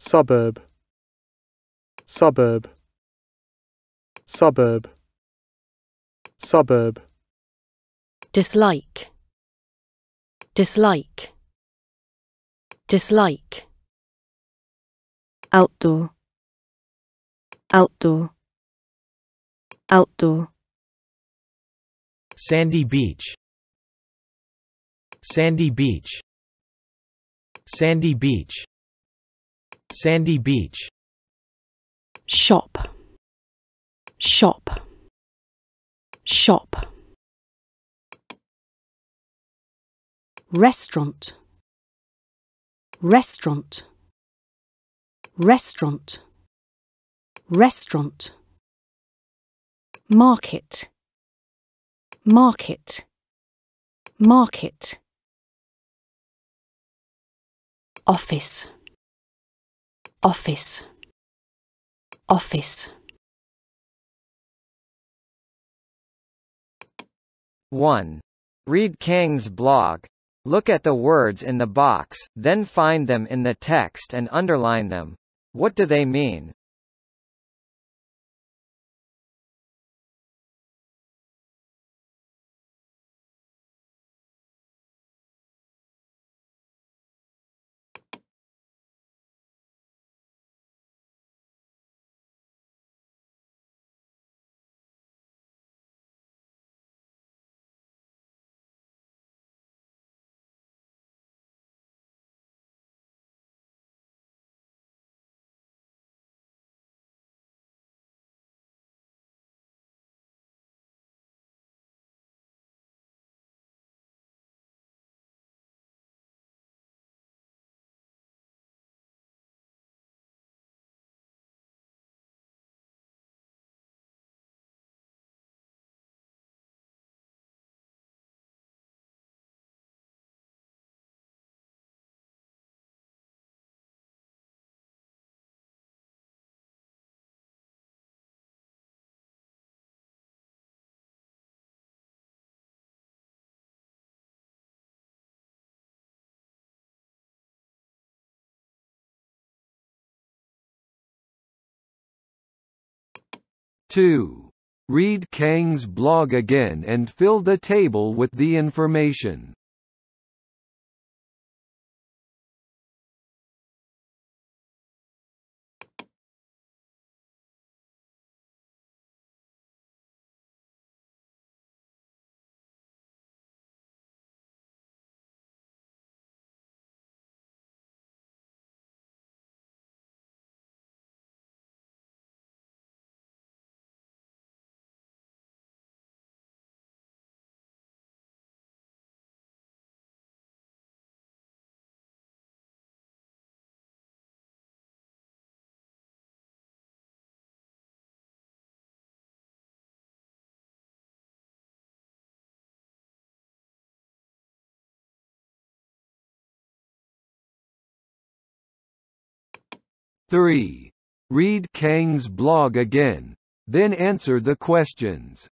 suburb suburb suburb suburb dislike dislike dislike outdoor outdoor outdoor sandy beach sandy beach sandy beach Sandy Beach Shop Shop Shop Restaurant Restaurant Restaurant Restaurant Market Market Market Office office office 1. Read Kang's blog. Look at the words in the box, then find them in the text and underline them. What do they mean? 2. Read Kang's blog again and fill the table with the information. 3. Read Kang's blog again. Then answer the questions.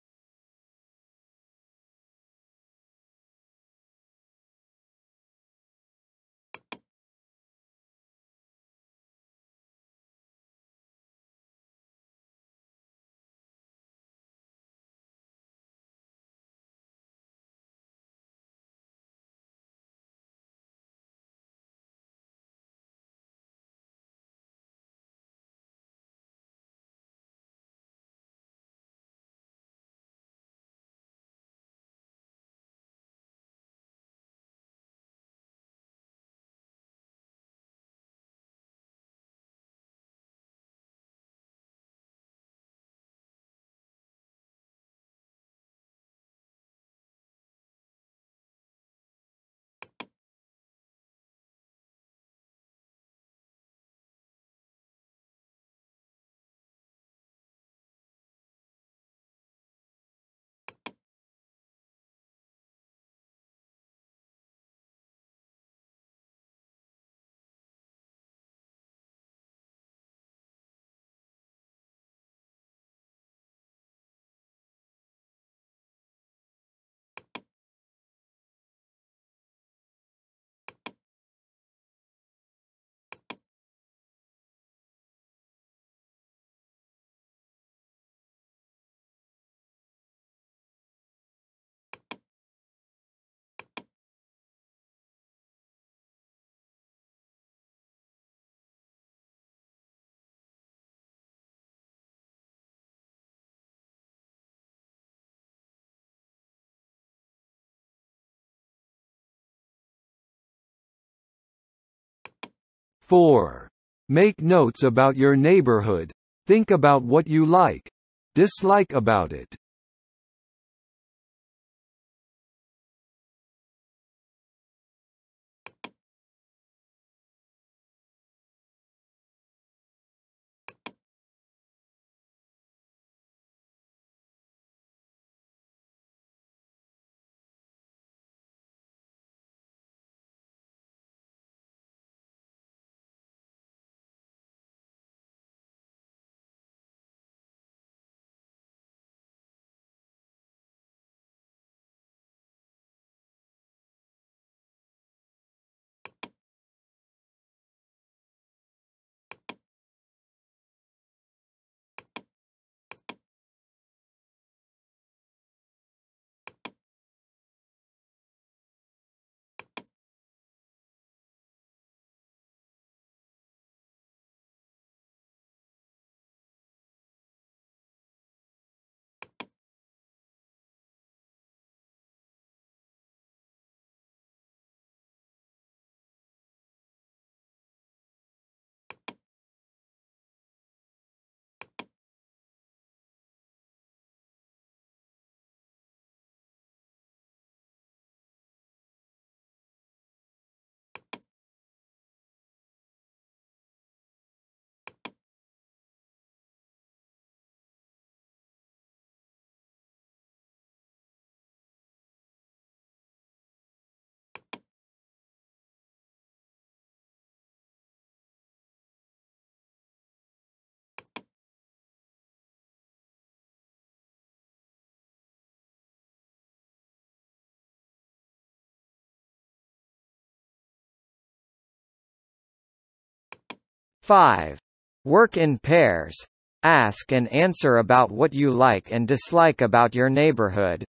4. Make notes about your neighborhood. Think about what you like. Dislike about it. 5. Work in pairs. Ask and answer about what you like and dislike about your neighborhood.